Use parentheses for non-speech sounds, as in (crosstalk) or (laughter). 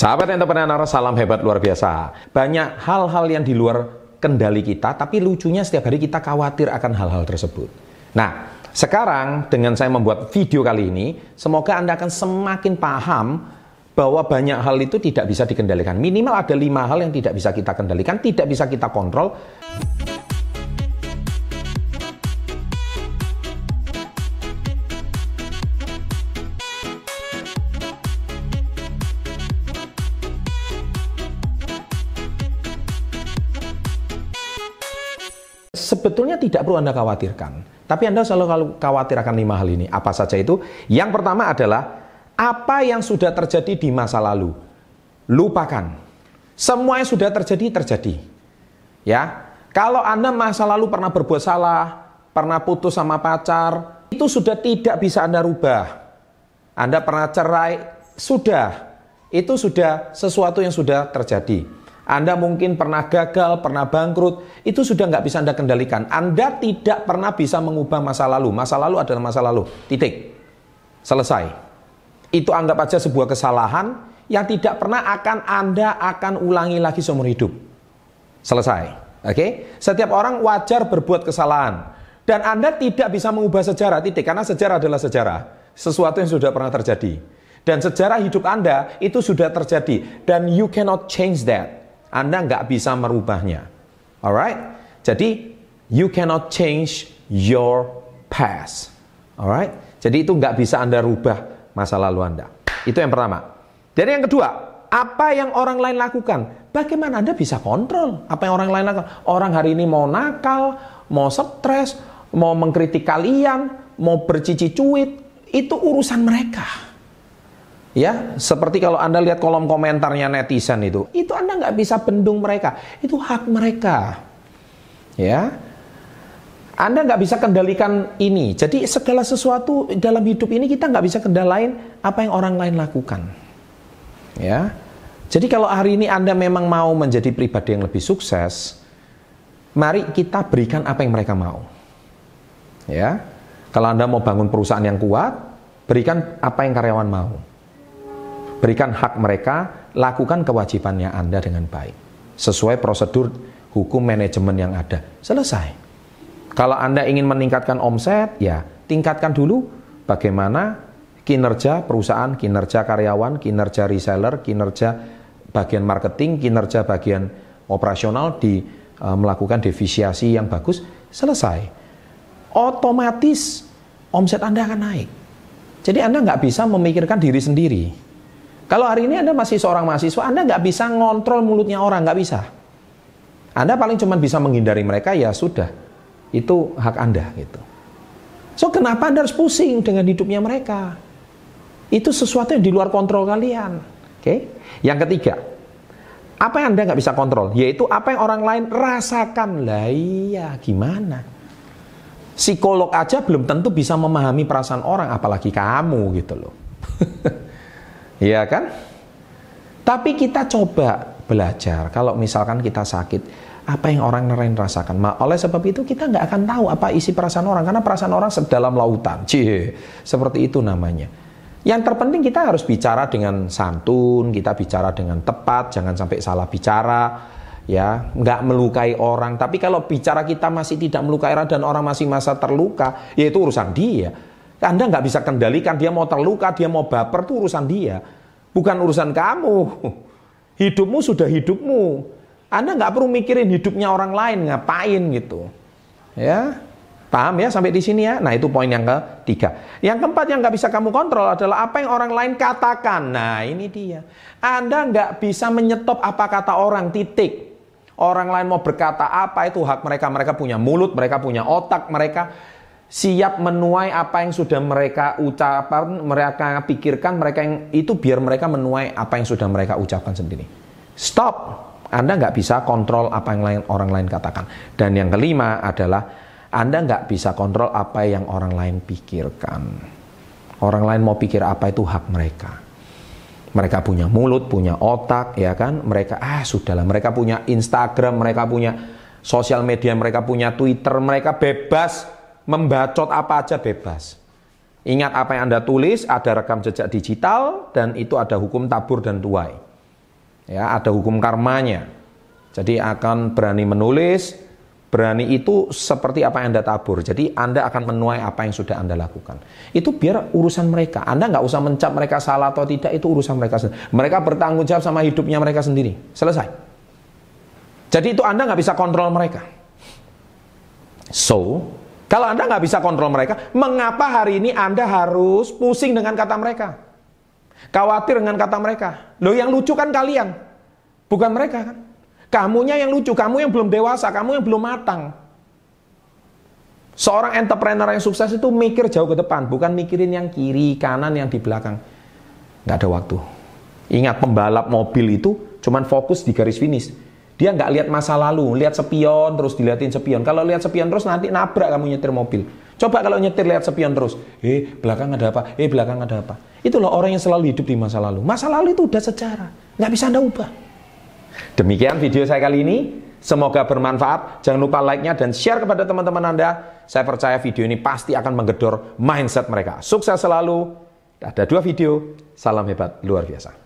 Sahabat entrepreneur, salam hebat luar biasa. Banyak hal-hal yang di luar kendali kita, tapi lucunya setiap hari kita khawatir akan hal-hal tersebut. Nah, sekarang dengan saya membuat video kali ini, semoga Anda akan semakin paham bahwa banyak hal itu tidak bisa dikendalikan. Minimal ada lima hal yang tidak bisa kita kendalikan, tidak bisa kita kontrol. sebetulnya tidak perlu Anda khawatirkan. Tapi Anda selalu khawatir akan lima hal ini. Apa saja itu? Yang pertama adalah apa yang sudah terjadi di masa lalu. Lupakan. Semua yang sudah terjadi terjadi. Ya. Kalau Anda masa lalu pernah berbuat salah, pernah putus sama pacar, itu sudah tidak bisa Anda rubah. Anda pernah cerai, sudah. Itu sudah sesuatu yang sudah terjadi. Anda mungkin pernah gagal, pernah bangkrut, itu sudah nggak bisa Anda kendalikan. Anda tidak pernah bisa mengubah masa lalu. Masa lalu adalah masa lalu. Titik. Selesai. Itu anggap aja sebuah kesalahan yang tidak pernah akan Anda akan ulangi lagi seumur hidup. Selesai. Oke, okay? setiap orang wajar berbuat kesalahan dan Anda tidak bisa mengubah sejarah titik karena sejarah adalah sejarah, sesuatu yang sudah pernah terjadi. Dan sejarah hidup Anda itu sudah terjadi dan you cannot change that. Anda nggak bisa merubahnya. Alright? Jadi, you cannot change your past. Alright? Jadi itu nggak bisa Anda rubah masa lalu Anda. Itu yang pertama. Jadi yang kedua, apa yang orang lain lakukan? Bagaimana Anda bisa kontrol apa yang orang lain lakukan? Orang hari ini mau nakal, mau stres, mau mengkritik kalian, mau bercici cuit, itu urusan mereka ya seperti kalau anda lihat kolom komentarnya netizen itu itu anda nggak bisa bendung mereka itu hak mereka ya anda nggak bisa kendalikan ini jadi segala sesuatu dalam hidup ini kita nggak bisa kendalain apa yang orang lain lakukan ya jadi kalau hari ini anda memang mau menjadi pribadi yang lebih sukses mari kita berikan apa yang mereka mau ya kalau anda mau bangun perusahaan yang kuat berikan apa yang karyawan mau berikan hak mereka, lakukan kewajibannya Anda dengan baik. Sesuai prosedur hukum manajemen yang ada. Selesai. Kalau Anda ingin meningkatkan omset, ya tingkatkan dulu bagaimana kinerja perusahaan, kinerja karyawan, kinerja reseller, kinerja bagian marketing, kinerja bagian operasional di e, melakukan defisiasi yang bagus, selesai. Otomatis omset Anda akan naik. Jadi Anda nggak bisa memikirkan diri sendiri. Kalau hari ini Anda masih seorang mahasiswa, Anda nggak bisa ngontrol mulutnya orang, nggak bisa. Anda paling cuma bisa menghindari mereka, ya sudah. Itu hak Anda gitu. So kenapa Anda harus pusing dengan hidupnya mereka? Itu sesuatu yang di luar kontrol kalian. Oke. Okay? Yang ketiga, apa yang Anda nggak bisa kontrol? Yaitu apa yang orang lain rasakan. Lah iya, gimana? Psikolog aja belum tentu bisa memahami perasaan orang, apalagi kamu gitu loh. (laughs) Iya kan? Tapi kita coba belajar. Kalau misalkan kita sakit, apa yang orang lain rasakan. Ma, oleh sebab itu kita nggak akan tahu apa isi perasaan orang karena perasaan orang sedalam lautan. Cie, seperti itu namanya. Yang terpenting kita harus bicara dengan santun, kita bicara dengan tepat, jangan sampai salah bicara, ya nggak melukai orang. Tapi kalau bicara kita masih tidak melukai orang dan orang masih masa terluka, ya itu urusan dia. Anda nggak bisa kendalikan, dia mau terluka, dia mau baper, itu urusan dia. Bukan urusan kamu. (laughs) Hidupmu sudah hidupmu. Anda nggak perlu mikirin hidupnya orang lain, ngapain gitu. Ya, Paham ya sampai di sini ya? Nah itu poin yang ketiga. Yang keempat yang nggak bisa kamu kontrol adalah apa yang orang lain katakan. Nah ini dia. Anda nggak bisa menyetop apa kata orang titik. Orang lain mau berkata apa itu hak mereka. Mereka punya mulut, mereka punya otak, mereka siap menuai apa yang sudah mereka ucapkan, mereka pikirkan, mereka yang itu biar mereka menuai apa yang sudah mereka ucapkan sendiri. Stop. Anda nggak bisa kontrol apa yang lain orang lain katakan. Dan yang kelima adalah Anda nggak bisa kontrol apa yang orang lain pikirkan. Orang lain mau pikir apa itu hak mereka. Mereka punya mulut, punya otak, ya kan? Mereka ah sudahlah, mereka punya Instagram, mereka punya sosial media, mereka punya Twitter, mereka bebas membacot apa aja bebas. Ingat apa yang Anda tulis, ada rekam jejak digital, dan itu ada hukum tabur dan tuai. Ya, ada hukum karmanya. Jadi akan berani menulis, berani itu seperti apa yang Anda tabur. Jadi Anda akan menuai apa yang sudah Anda lakukan. Itu biar urusan mereka. Anda nggak usah mencap mereka salah atau tidak, itu urusan mereka sendiri. Mereka bertanggung jawab sama hidupnya mereka sendiri. Selesai. Jadi itu Anda nggak bisa kontrol mereka. So, kalau Anda nggak bisa kontrol mereka, mengapa hari ini Anda harus pusing dengan kata mereka? Khawatir dengan kata mereka. Loh yang lucu kan kalian, bukan mereka kan? Kamunya yang lucu, kamu yang belum dewasa, kamu yang belum matang. Seorang entrepreneur yang sukses itu mikir jauh ke depan, bukan mikirin yang kiri, kanan, yang di belakang. Nggak ada waktu. Ingat, pembalap mobil itu cuman fokus di garis finish dia nggak lihat masa lalu, lihat sepion terus dilihatin sepion. Kalau lihat sepion terus nanti nabrak kamu nyetir mobil. Coba kalau nyetir lihat sepion terus, eh belakang ada apa, eh belakang ada apa. Itulah orang yang selalu hidup di masa lalu. Masa lalu itu udah sejarah, nggak bisa anda ubah. Demikian video saya kali ini. Semoga bermanfaat. Jangan lupa like-nya dan share kepada teman-teman Anda. Saya percaya video ini pasti akan menggedor mindset mereka. Sukses selalu. Ada dua video. Salam hebat luar biasa.